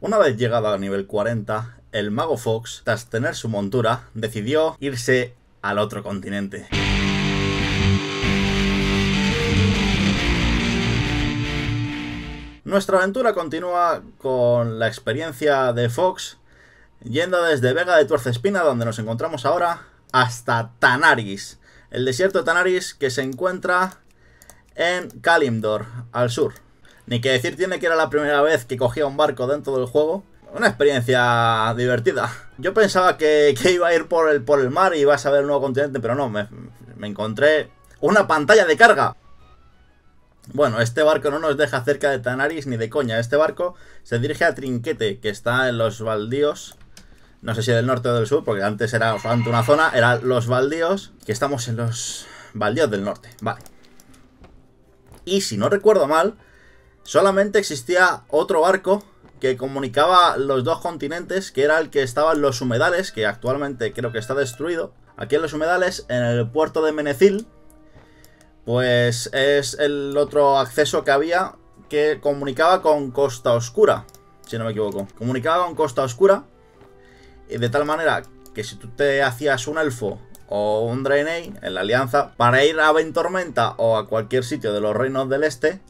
Una vez llegado al nivel 40, el mago Fox, tras tener su montura, decidió irse al otro continente. Nuestra aventura continúa con la experiencia de Fox, yendo desde Vega de Tuercespina, donde nos encontramos ahora, hasta Tanaris, el desierto de Tanaris que se encuentra en Kalimdor, al sur. Ni que decir tiene que era la primera vez que cogía un barco dentro del juego. Una experiencia divertida. Yo pensaba que, iba a ir por el, por mar y iba a ver el nuevo continente, pero no, me, me encontré una pantalla de carga. Bueno, este barco no nos deja cerca de Tanaris ni de coña. Este barco se dirige a Trinquete, que está en los baldíos. No sé si del norte o del sur, porque antes era solamente una zona. Era los baldíos, que estamos en los baldíos del norte. Vale. Y si no recuerdo mal, Solamente existía otro barco que comunicaba los dos continentes, que era el que estaba en los humedales, que actualmente creo que está destruido. Aquí en los humedales, en el puerto de Menecil, pues es el otro acceso que había que comunicaba con Costa Oscura, si no me equivoco. Comunicaba con Costa Oscura, de tal manera que si tú te hacías un elfo o un Draenei en la alianza, para ir a Ventormenta o a cualquier sitio de los reinos del este,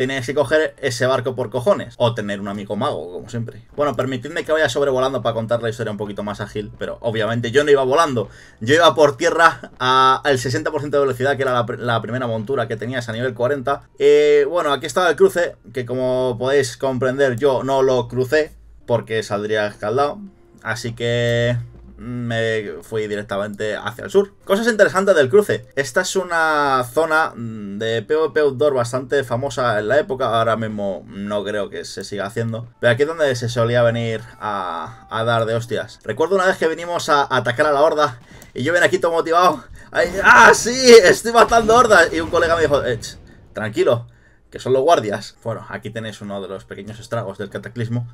Tenéis que coger ese barco por cojones. O tener un amigo mago, como siempre. Bueno, permitidme que vaya sobrevolando para contar la historia un poquito más ágil. Pero obviamente yo no iba volando. Yo iba por tierra al 60% de velocidad, que era la, primera montura que tenías a nivel 40. Y eh, bueno, aquí estaba el cruce, que como podéis comprender yo no lo crucé porque saldría escaldado. Así que me fui directamente hacia el sur. Cosas interesantes del cruce. Esta es una zona mm, de PvP outdoor bastante famosa en la época. Ahora mismo no creo que se siga haciendo. Pero aquí es donde se solía venir a, dar de hostias. Recuerdo una vez que vinimos a atacar a la horda y yo ven aquí todo motivado. ¡Ah, sí! ¡Estoy matando hordas! Y un colega me dijo, eh, tranquilo, que son los guardias. Bueno, aquí tenéis uno de los pequeños estragos del cataclismo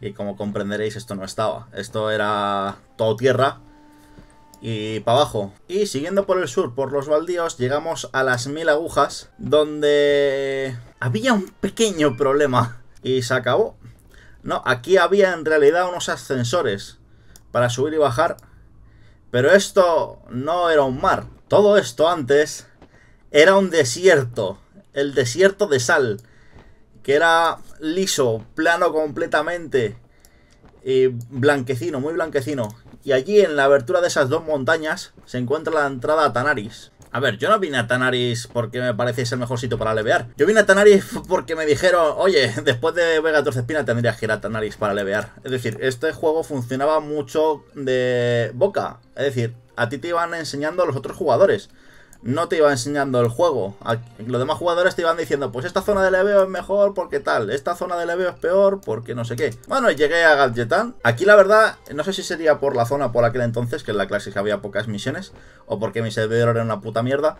y como comprenderéis, esto no estaba. Esto era todo tierra y para abajo. Y siguiendo por el sur, por los baldíos, llegamos a las mil agujas, donde había un pequeño problema. Y se acabó. No, aquí había en realidad unos ascensores para subir y bajar. Pero esto no era un mar. Todo esto antes era un desierto. El desierto de sal que era liso, plano completamente, y eh, blanquecino, muy blanquecino. Y allí en la abertura de esas dos montañas se encuentra la entrada a Tanaris. A ver, yo no vine a Tanaris porque me parece el mejor sitio para levear. Yo vine a Tanaris porque me dijeron, oye, después de Vega 14 Espina tendrías que ir a Tanaris para levear. Es decir, este juego funcionaba mucho de boca. Es decir, a ti te iban enseñando los otros jugadores no te iba enseñando el juego. Los demás jugadores te iban diciendo, pues esta zona de leveo es mejor porque tal, esta zona de leveo es peor porque no sé qué. Bueno, llegué a Gadgetan. Aquí la verdad, no sé si sería por la zona por aquel entonces, que en la clásica había pocas misiones, o porque mi servidor era una puta mierda,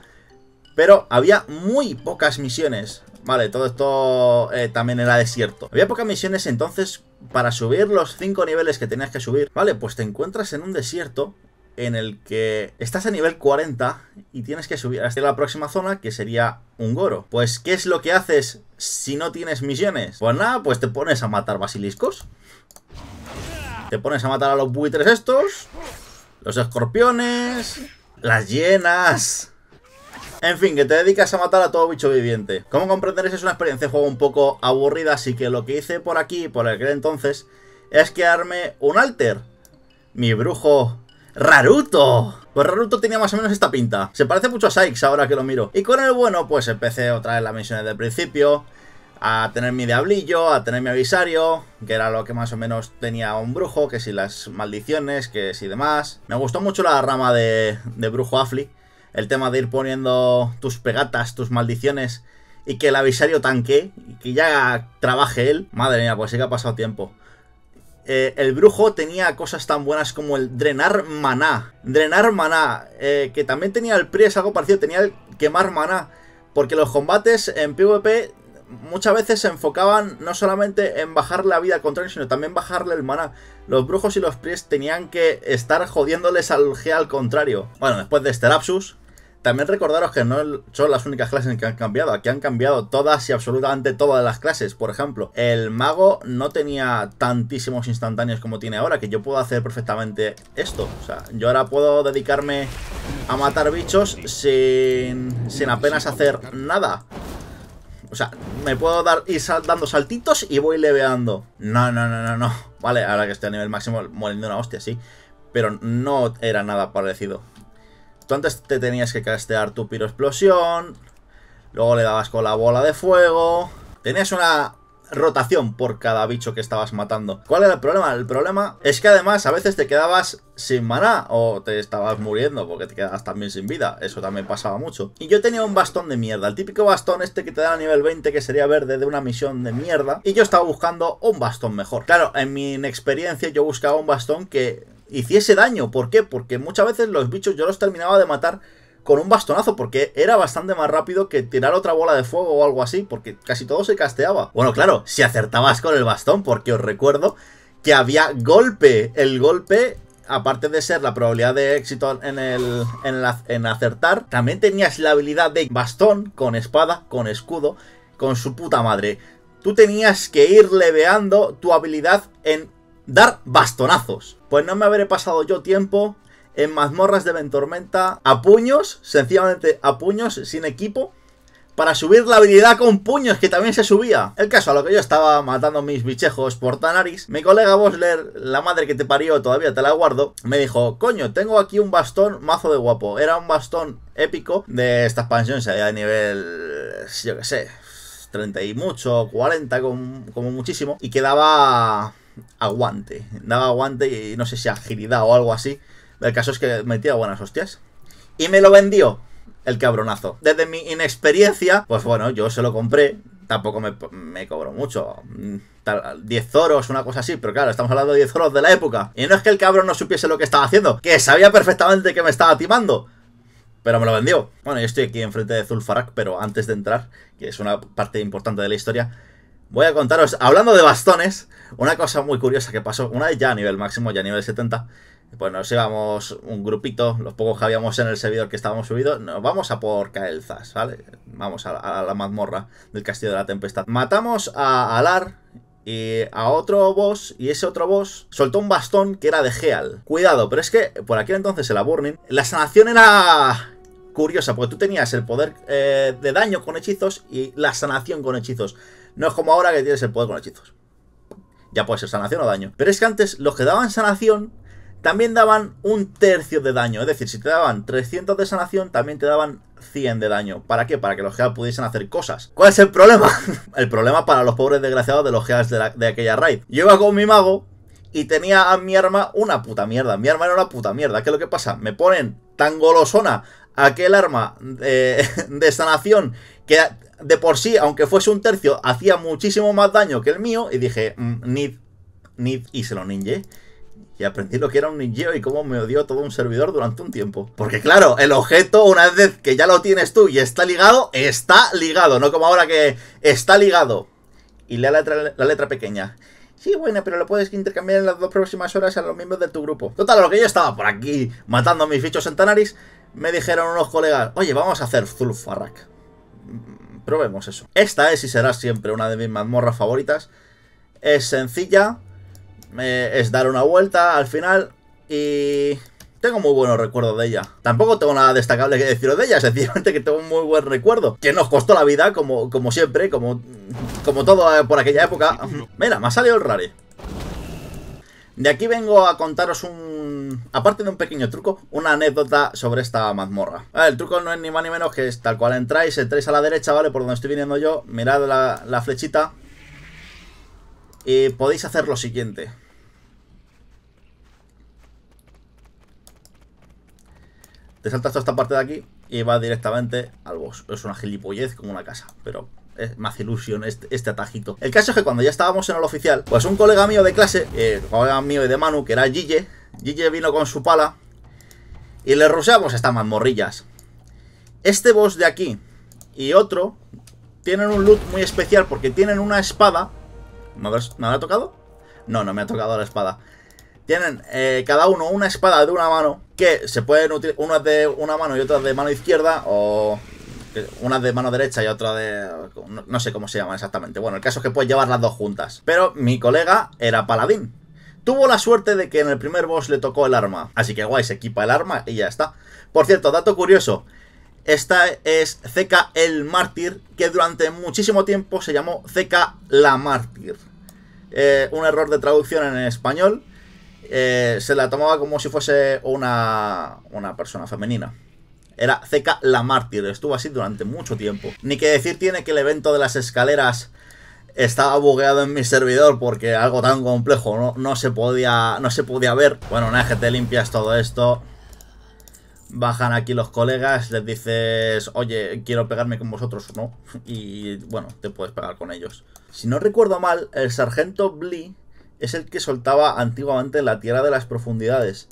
pero había muy pocas misiones. Vale, todo esto eh, también era desierto. Había pocas misiones entonces para subir los 5 niveles que tenías que subir. Vale, pues te encuentras en un desierto en el que estás a nivel 40 y tienes que subir hasta la próxima zona que sería un goro. Pues, ¿qué es lo que haces si no tienes misiones? Pues nada, pues te pones a matar basiliscos. Te pones a matar a los buitres estos, los escorpiones, las hienas... En fin, que te dedicas a matar a todo bicho viviente. Como comprenderéis, es una experiencia de juego un poco aburrida, así que lo que hice por aquí, por el aquel entonces, es quedarme un alter. Mi brujo Raruto. Pues Raruto tenía más o menos esta pinta. Se parece mucho a Sykes ahora que lo miro. Y con el bueno, pues empecé otra vez las misiones del principio. A tener mi diablillo, a tener mi avisario, que era lo que más o menos tenía un brujo, que si las maldiciones, que si demás. Me gustó mucho la rama de, de brujo Afli, el tema de ir poniendo tus pegatas, tus maldiciones, y que el avisario tanque, y que ya trabaje él. Madre mía, pues sí que ha pasado tiempo. Eh, el brujo tenía cosas tan buenas como el drenar maná. Drenar maná, eh, que también tenía el priest algo parecido, tenía el quemar maná. Porque los combates en PvP muchas veces se enfocaban no solamente en bajar la vida al contrario, sino también bajarle el maná. Los brujos y los priests tenían que estar jodiéndoles al G al contrario. Bueno, después de este lapsus, también recordaros que no son las únicas clases que han cambiado. Aquí han cambiado todas y absolutamente todas las clases. Por ejemplo, el mago no tenía tantísimos instantáneos como tiene ahora, que yo puedo hacer perfectamente esto. O sea, yo ahora puedo dedicarme a matar bichos sin, sin apenas hacer nada. O sea, me puedo dar, ir dando saltitos y voy leveando. No, no, no, no, no. Vale, ahora que estoy a nivel máximo, moliendo una hostia, sí. Pero no era nada parecido. Tú antes te tenías que castear tu piroexplosión. Luego le dabas con la bola de fuego. Tenías una rotación por cada bicho que estabas matando. ¿Cuál era el problema? El problema es que además a veces te quedabas sin maná o te estabas muriendo porque te quedabas también sin vida. Eso también pasaba mucho. Y yo tenía un bastón de mierda, el típico bastón este que te da a nivel 20 que sería verde de una misión de mierda. Y yo estaba buscando un bastón mejor. Claro, en mi inexperiencia yo buscaba un bastón que hiciese daño. ¿Por qué? Porque muchas veces los bichos yo los terminaba de matar con un bastonazo, porque era bastante más rápido que tirar otra bola de fuego o algo así, porque casi todo se casteaba. Bueno, claro, si acertabas con el bastón, porque os recuerdo que había golpe. El golpe aparte de ser la probabilidad de éxito en, el, en, en, acertar, también tenías la habilidad de bastón, con espada, con escudo, con su puta madre. Tú tenías que ir leveando tu habilidad en dar bastonazos. Pues no me habré pasado yo tiempo en mazmorras de Ventormenta a puños, sencillamente a puños, sin equipo, para subir la habilidad con puños, que también se subía. El caso, a lo que yo estaba matando mis bichejos por Tanaris, mi colega Bosler, la madre que te parió, todavía te la guardo, me dijo, coño, tengo aquí un bastón mazo de guapo. Era un bastón épico de esta expansión, se había de nivel, yo qué sé, 30 y mucho, 40 como muchísimo, y quedaba aguante. Daba aguante y no sé si agilidad o algo así. El caso es que metía buenas hostias. Y me lo vendió el cabronazo. Desde mi inexperiencia, pues bueno, yo se lo compré. Tampoco me, cobró mucho. 10 mm, zoros, una cosa así, pero claro, estamos hablando de 10 zoros de la época. Y no es que el cabrón no supiese lo que estaba haciendo, que sabía perfectamente que me estaba timando. Pero me lo vendió. Bueno, yo estoy aquí enfrente de Zulfarak, pero antes de entrar, que es una parte importante de la historia, voy a contaros, hablando de bastones, una cosa muy curiosa que pasó. Una vez ya a nivel máximo, ya a nivel 70, pues nos íbamos un grupito, los pocos que habíamos en el servidor que estábamos subidos, nos vamos a por Caelzas, ¿vale? Vamos a, la mazmorra del Castillo de la Tempestad. Matamos a Alar y a otro boss, y ese otro boss soltó un bastón que era de Geal. Cuidado, pero es que por aquel entonces era Burning, la sanación era curiosa, porque tú tenías el poder eh, de daño con hechizos y la sanación con hechizos. No es como ahora que tienes el poder con hechizos. Ya puede ser sanación o daño. Pero es que antes los que daban sanación también daban un tercio de daño. Es decir, si te daban 300 de sanación, también te daban 100 de daño. ¿Para qué? Para que los GEAS pudiesen hacer cosas. ¿Cuál es el problema? el problema para los pobres desgraciados de los GEAS de, aquella raid. Yo con mi mago y tenía a mi arma una puta mierda. Mi arma era una puta mierda. ¿Qué es lo que pasa? Me ponen tan golosona aquel arma eh, de sanación que de por sí, aunque fuese un tercio, hacía muchísimo más daño que el mío. Y dije, mm, need, Nid. y se lo ninje. Y aprendí lo que era un ninjeo y cómo me odió todo un servidor durante un tiempo. Porque claro, el objeto, una vez que ya lo tienes tú y está ligado, está ligado. No como ahora que está ligado. Y la la letra pequeña. Sí, bueno, pero lo puedes intercambiar en las dos próximas horas a los miembros de tu grupo. Total, lo que yo estaba por aquí matando a mis fichos en Tanaris, me dijeron unos colegas, oye, vamos a hacer Zulfarrak. Probemos eso. Esta es y será siempre una de mis mazmorras favoritas. Es sencilla. Eh, es dar una vuelta al final. Y... Tengo muy buenos recuerdos de ella. Tampoco tengo nada destacable que deciros de ella, sencillamente que tengo un muy buen recuerdo. Que nos costó la vida, como, como siempre, como, como todo eh, por aquella época. Mira, me ha salido el rare. De aquí vengo a contaros un... Aparte de un pequeño truco, una anécdota sobre esta mazmorra. el truco no es ni más ni menos que es tal cual entráis, entráis a la derecha, ¿vale? Por donde estoy viniendo yo, mirad la, la flechita. Y podéis hacer lo siguiente. Te saltas toda esta parte de aquí y vas directamente al boss. Es una gilipollez como una casa, pero eh, Más ilusión este, este, atajito. El caso es que cuando ya estábamos en el oficial, pues un colega mío de clase, eh, colega mío y de Manu, que era Gille, Gille vino con su pala y le ruseamos estas mazmorrillas. Este boss de aquí y otro tienen un loot muy especial porque tienen una espada. ¿Me habrá, tocado? No, no me ha tocado la espada. Tienen eh, cada uno una espada de una mano que se pueden utilizar, una de una mano y otra de mano izquierda o una de mano derecha y otra de... No, sé cómo se llaman exactamente. Bueno, el caso es que puedes llevar las dos juntas. Pero mi colega era paladín. Tuvo la suerte de que en el primer boss le tocó el arma. Así que guay, se equipa el arma y ya está. Por cierto, dato curioso. Esta es Zeca el Mártir, que durante muchísimo tiempo se llamó Zeca la Mártir. Eh, un error de traducción en español. Eh, se la tomaba como si fuese una, una persona femenina era Zeka la Mártir. Estuvo así durante mucho tiempo. Ni que decir tiene que el evento de las escaleras estaba bugueado en mi servidor porque algo tan complejo no, se, podía, no se podía ver. Bueno, nada, que te limpias todo esto, bajan aquí los colegas, les dices, oye, quiero pegarme con vosotros no. Y bueno, te puedes pegar con ellos. Si no recuerdo mal, el sargento Blee es el que soltaba antiguamente la Tierra de las Profundidades,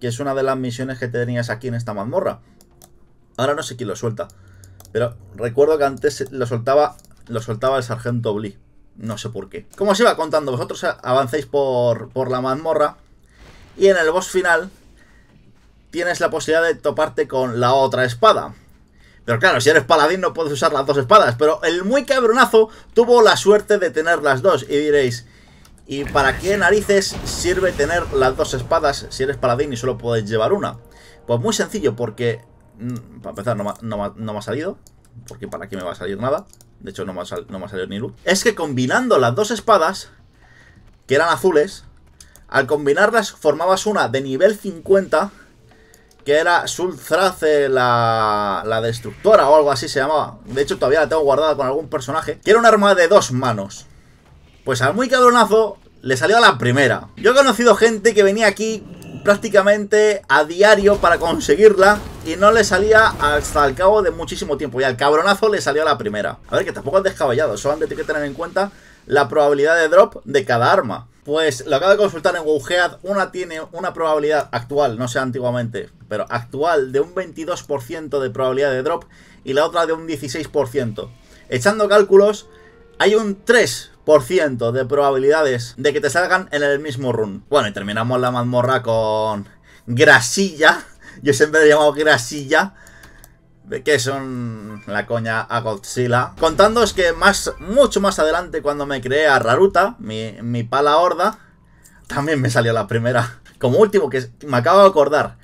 que es una de las misiones que tenías aquí en esta mazmorra. Ahora no sé quién lo suelta. Pero recuerdo que antes lo soltaba, lo soltaba el sargento Blee. No sé por qué. Como os iba contando, vosotros avancéis por, por la mazmorra. Y en el boss final tienes la posibilidad de toparte con la otra espada. Pero claro, si eres paladín no puedes usar las dos espadas. Pero el muy cabronazo tuvo la suerte de tener las dos. Y diréis, ¿y para qué narices sirve tener las dos espadas si eres paladín y solo puedes llevar una? Pues muy sencillo, porque Mm, para empezar, no, me ha salido. Porque para qué me va a salir nada. De hecho, no me, ha salido ni luz Es que combinando las dos espadas, que eran azules, al combinarlas formabas una de nivel 50, que era Sulthrace, la, la destructora o algo así se llamaba. De hecho, todavía la tengo guardada con algún personaje. Que era un arma de dos manos. Pues al muy cabronazo le salió a la primera. Yo he conocido gente que venía aquí prácticamente a diario para conseguirla y no le salía hasta el cabo de muchísimo tiempo. Y al cabronazo le salió la primera. A ver, que tampoco es descabellado, solamente tiene que tener en cuenta la probabilidad de drop de cada arma. Pues lo acabo de consultar en Wowhead, una tiene una probabilidad actual, no sé antiguamente, pero actual de un 22% de probabilidad de drop y la otra de un 16%. Echando cálculos, hay un 3 de probabilidades de que te salgan en el mismo run. Bueno, y terminamos la mazmorra con Grasilla. Yo siempre le he llamado Grasilla. Que son la coña a Godzilla. es que más, mucho más adelante, cuando me creé a Raruta, mi, pala horda, también me salió la primera. Como último, que me acabo de acordar.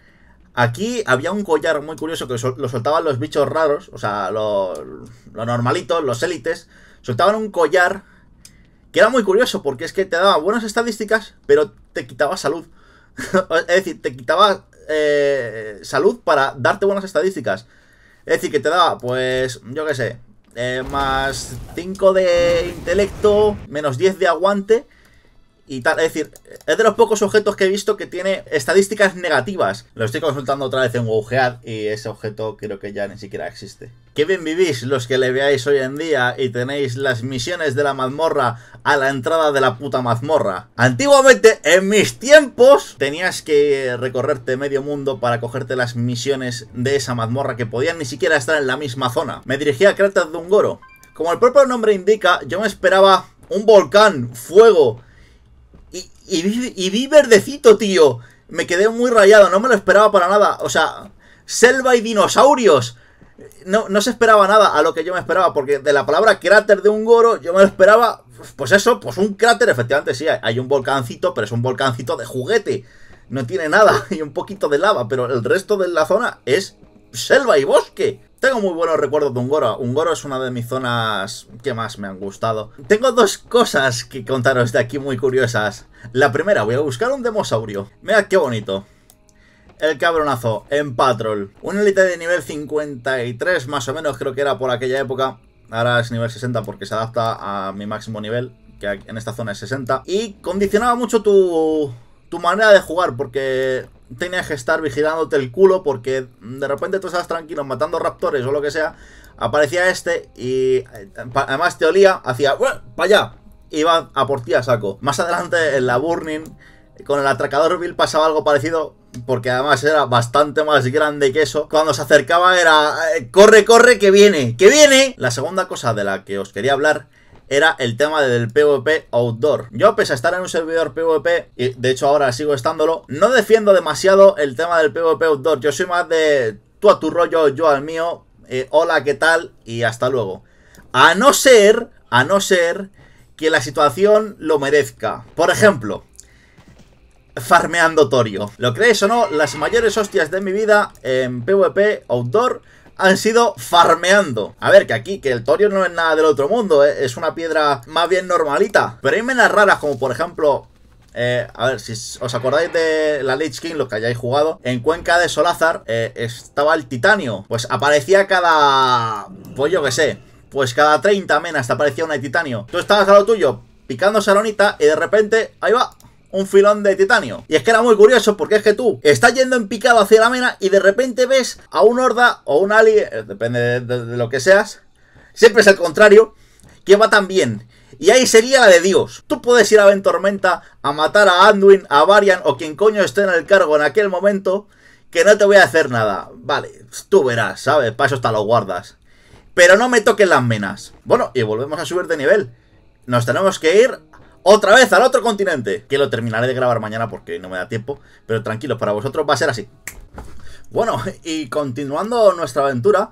Aquí había un collar muy curioso que lo soltaban los bichos raros, o sea, los lo normalitos, los élites. Soltaban un collar que era muy curioso porque es que te daba buenas estadísticas, pero te quitaba salud. es decir, te quitaba eh, salud para darte buenas estadísticas. Es decir, que te daba, pues, yo qué sé, eh, más 5 de intelecto, menos 10 de aguante y tal. Es decir, es de los pocos objetos que he visto que tiene estadísticas negativas. Lo estoy consultando otra vez en WoWhead y ese objeto creo que ya ni siquiera existe. Qué bien vivís los que le veáis hoy en día y tenéis las misiones de la mazmorra a la entrada de la puta mazmorra. Antiguamente, en mis tiempos, tenías que recorrerte medio mundo para cogerte las misiones de esa mazmorra que podían ni siquiera estar en la misma zona. Me dirigí a Cráter de Ungoro. Como el propio nombre indica, yo me esperaba un volcán, fuego y, y vi verdecito, tío. Me quedé muy rayado, no me lo esperaba para nada. O sea, selva y dinosaurios no, se esperaba nada a lo que yo me esperaba, porque de la palabra cráter de un goro, yo me lo esperaba, pues eso, pues un cráter, efectivamente sí, hay un volcáncito pero es un volcáncito de juguete, no tiene nada, y un poquito de lava, pero el resto de la zona es selva y bosque. Tengo muy buenos recuerdos de un un goro es una de mis zonas que más me han gustado. Tengo dos cosas que contaros de aquí muy curiosas. La primera, voy a buscar un demosaurio. Mira qué bonito el cabronazo en Patrol. Un élite de nivel 53 más o menos, creo que era por aquella época. Ahora es nivel 60 porque se adapta a mi máximo nivel, que en esta zona es 60. Y condicionaba mucho tu, tu manera de jugar porque tenías que estar vigilándote el culo porque de repente tú estabas tranquilo matando raptores o lo que sea. Aparecía este y además te olía, hacía ¡para allá! Iba a por ti a saco. Más adelante en la Burning, con el atracador Bill pasaba algo parecido porque además era bastante más grande que eso. Cuando se acercaba era, eh, corre, corre, que viene, que viene. La segunda cosa de la que os quería hablar era el tema del PvP outdoor. Yo, pese a estar en un servidor PvP, y de hecho ahora sigo estándolo, no defiendo demasiado el tema del PvP outdoor. Yo soy más de tú a tu rollo, yo al mío, eh, hola, ¿qué tal? Y hasta luego. A no ser, a no ser que la situación lo merezca. Por ejemplo, farmeando Torio. ¿Lo creéis o no? Las mayores hostias de mi vida en PvP Outdoor han sido farmeando. A ver, que aquí, que el torio no es nada del otro mundo, ¿eh? es una piedra más bien normalita. Pero hay menas raras, como por ejemplo... Eh, a ver, si os acordáis de la Lich King, lo que hayáis jugado, en Cuenca de Solazar eh, estaba el titanio. Pues aparecía cada... pues yo qué sé, pues cada 30 menas te aparecía una de titanio. Tú estabas a lo tuyo, picando salonita y de repente, ahí va, un filón de titanio. Y es que era muy curioso porque es que tú estás yendo en picado hacia la mena y de repente ves a un horda o un ali, eh, depende de, lo que seas, siempre es el contrario, que va tan bien. Y ahí sería la de Dios. Tú puedes ir a Ventormenta a matar a Anduin, a Varian o quien coño esté en el cargo en aquel momento, que no te voy a hacer nada. Vale, tú verás, ¿sabes? paso hasta los guardas. Pero no me toquen las menas. Bueno, y volvemos a subir de nivel. Nos tenemos que ir otra vez al otro continente. Que lo terminaré de grabar mañana porque no me da tiempo. Pero tranquilos, para vosotros va a ser así. Bueno, y continuando nuestra aventura,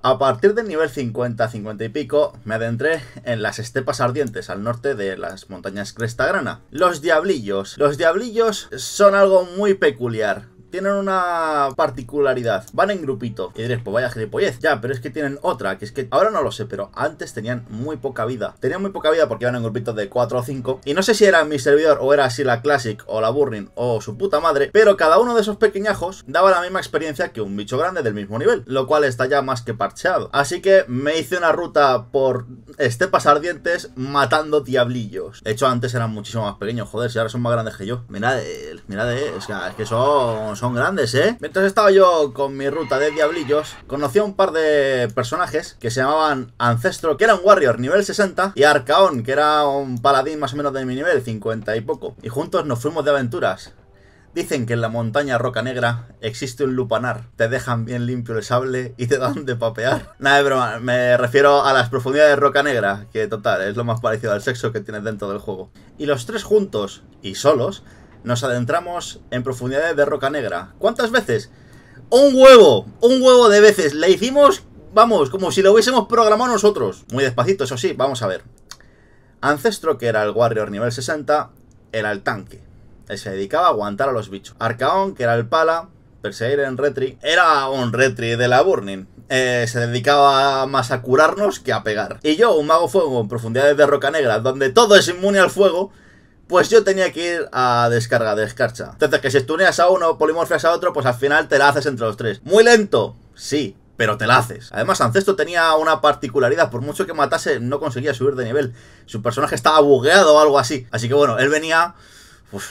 a partir del nivel 50, 50 y pico, me adentré en las estepas ardientes al norte de las montañas Cresta Grana. Los diablillos. Los diablillos son algo muy peculiar tienen una particularidad. Van en grupito. Y diréis, pues vaya gilipollez. Ya, pero es que tienen otra, que es que ahora no lo sé, pero antes tenían muy poca vida. Tenían muy poca vida porque iban en grupitos de 4 o 5. Y no sé si era mi servidor o era así la Classic o la Burning o su puta madre. Pero cada uno de esos pequeñajos daba la misma experiencia que un bicho grande del mismo nivel. Lo cual está ya más que parcheado. Así que me hice una ruta por estepas ardientes matando diablillos. De hecho, antes eran muchísimo más pequeños, joder, si ahora son más grandes que yo. Mirad, mirad, es que son son grandes, ¿eh? Mientras estaba yo con mi ruta de diablillos, conocí a un par de personajes que se llamaban Ancestro, que era un warrior nivel 60, y Arcaón, que era un paladín más o menos de mi nivel, 50 y poco. Y juntos nos fuimos de aventuras. Dicen que en la montaña Roca Negra existe un lupanar. Te dejan bien limpio el sable y te dan de papear. Nada, de broma, me refiero a las profundidades de Roca Negra, que total, es lo más parecido al sexo que tienes dentro del juego. Y los tres juntos y solos nos adentramos en profundidades de Roca Negra. ¿Cuántas veces? Un huevo, un huevo de veces. Le hicimos, vamos, como si lo hubiésemos programado nosotros. Muy despacito, eso sí, vamos a ver. Ancestro, que era el Warrior nivel 60, era el tanque. se dedicaba a aguantar a los bichos. Arcaón, que era el pala, perseguir en Retri, era un Retri de la Burning. Eh, se dedicaba más a curarnos que a pegar. Y yo, un mago fuego en profundidades de roca negra, donde todo es inmune al fuego, pues yo tenía que ir a descarga, de escarcha. Entonces, que si estuneas a uno, polimorfias a otro, pues al final te la haces entre los tres. Muy lento, sí, pero te la haces. Además, Ancesto tenía una particularidad, por mucho que matase, no conseguía subir de nivel. Su personaje estaba bugueado o algo así. Así que bueno, él venía... Pues,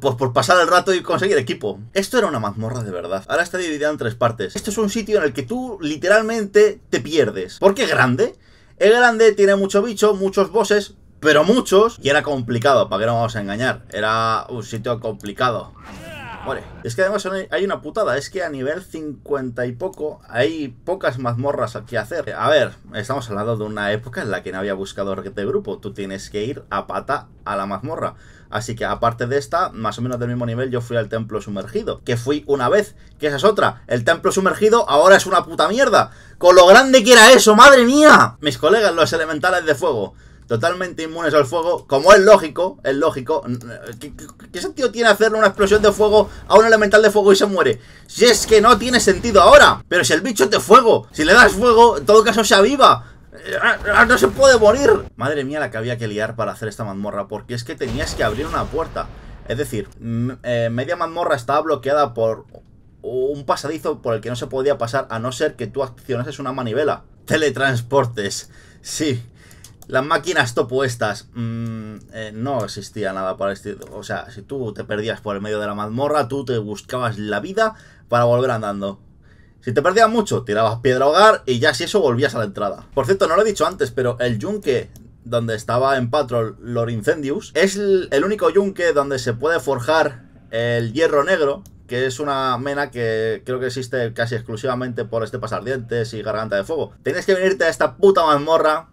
pues por, pasar el rato y conseguir equipo. Esto era una mazmorra de verdad. Ahora está dividida en tres partes. Esto es un sitio en el que tú literalmente te pierdes. ¿Por qué grande? El grande tiene mucho bicho, muchos bosses, pero muchos, y era complicado, ¿para qué nos vamos a engañar? Era un sitio complicado. Vale. Es que además hay una putada, es que a nivel 50 y poco hay pocas mazmorras que hacer. A ver, estamos hablando de una época en la que no había buscador de grupo, tú tienes que ir a pata a la mazmorra. Así que aparte de esta, más o menos del mismo nivel, yo fui al templo sumergido, que fui una vez, que esa es otra. El templo sumergido ahora es una puta mierda. Con lo grande que era eso, madre mía. Mis colegas, los elementales de fuego totalmente inmunes al fuego, como es lógico, es lógico. ¿Qué, sentido tiene hacerle una explosión de fuego a un elemental de fuego y se muere? Si es que no tiene sentido ahora. Pero si el bicho es de fuego, si le das fuego, en todo caso se aviva. Eh, ah, ¡No se puede morir! Madre mía la que había que liar para hacer esta mazmorra, porque es que tenías que abrir una puerta. Es decir, eh, media mazmorra estaba bloqueada por un pasadizo por el que no se podía pasar a no ser que tú accionases una manivela. Teletransportes. Sí, las máquinas topuestas. Mmm. Eh, no existía nada para este. O sea, si tú te perdías por el medio de la mazmorra, tú te buscabas la vida para volver andando. Si te perdías mucho, tirabas piedra hogar y ya si eso volvías a la entrada. Por cierto, no lo he dicho antes, pero el yunque donde estaba en Patrol Lord Incendius es el único yunque donde se puede forjar el hierro negro, que es una mena que creo que existe casi exclusivamente por este pasar dientes y garganta de fuego. Tienes que venirte a esta puta mazmorra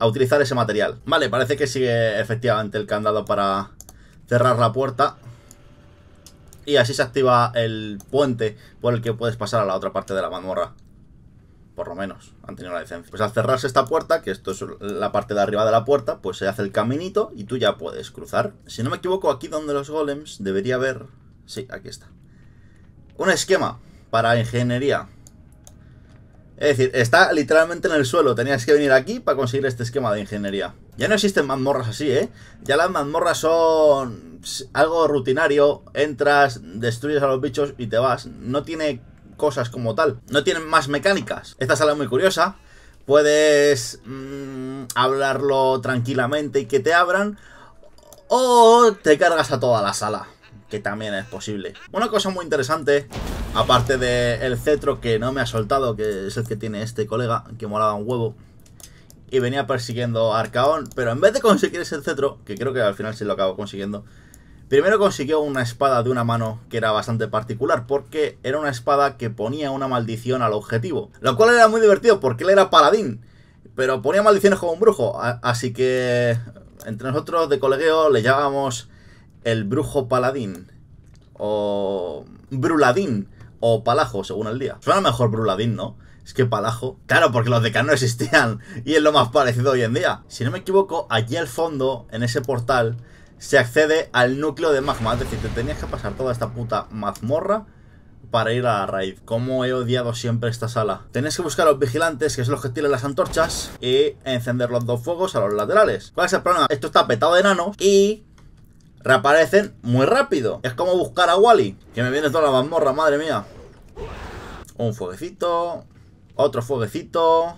a utilizar ese material. Vale, parece que sigue efectivamente el candado para cerrar la puerta. Y así se activa el puente por el que puedes pasar a la otra parte de la mazmorra. Por lo menos, han tenido la licencia. Pues al cerrarse esta puerta, que esto es la parte de arriba de la puerta, pues se hace el caminito y tú ya puedes cruzar. Si no me equivoco, aquí donde los golems debería haber... Sí, aquí está. Un esquema para ingeniería es decir, está literalmente en el suelo. Tenías que venir aquí para conseguir este esquema de ingeniería. Ya no existen mazmorras así, ¿eh? Ya las mazmorras son algo rutinario. Entras, destruyes a los bichos y te vas. No tiene cosas como tal. No tienen más mecánicas. Esta sala es muy curiosa. Puedes mm, hablarlo tranquilamente y que te abran. O te cargas a toda la sala. Que también es posible. Una cosa muy interesante Aparte del cetro que no me ha soltado, que es el que tiene este colega, que molaba un huevo. Y venía persiguiendo a Arcaón, pero en vez de conseguir ese cetro, que creo que al final sí lo acabo consiguiendo, primero consiguió una espada de una mano que era bastante particular, porque era una espada que ponía una maldición al objetivo. Lo cual era muy divertido, porque él era paladín, pero ponía maldiciones como un brujo. Así que entre nosotros de colegueo le llamamos el brujo paladín, o bruladín o Palajo, según el día. Suena mejor Bruladín, ¿no? Es que Palajo. Claro, porque los de no existían y es lo más parecido hoy en día. Si no me equivoco, allí al fondo, en ese portal, se accede al núcleo de magma. Es decir, te tenías que pasar toda esta puta mazmorra para ir a la raíz. Como he odiado siempre esta sala. Tenéis que buscar a los vigilantes, que son los que tiran las antorchas, y encender los dos fuegos a los laterales. ¿Cuál es el problema? Esto está petado de enanos y reaparecen muy rápido. Es como buscar a Wally, que me viene toda la mazmorra, madre mía. Un fueguecito, otro fueguecito...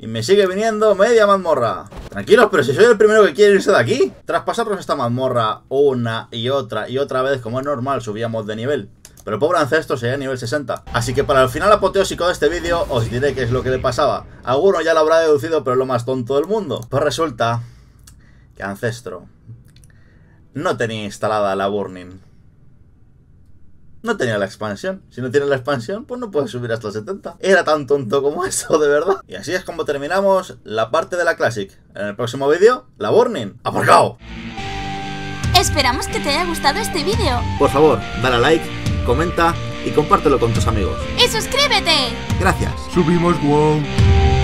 Y me sigue viniendo media mazmorra. Tranquilos, pero si soy el primero que quiere irse de aquí. Tras pasarnos esta mazmorra una y otra y otra vez, como es normal, subíamos de nivel. Pero el pobre ancestro sería nivel 60. Así que para el final apoteósico de este vídeo, os diré qué es lo que le pasaba. Alguno ya lo habrá deducido, pero es lo más tonto del mundo. Pues resulta que ancestro no tenía instalada la Burning. No tenía la expansión. Si no tienes la expansión, pues no puedes subir hasta 70. Era tan tonto como eso, de verdad. Y así es como terminamos la parte de la Classic. En el próximo vídeo, la Burning. cao! Esperamos que te haya gustado este vídeo. Por favor, dale a like, comenta y compártelo con tus amigos. ¡Y suscríbete! Gracias. Subimos WOW.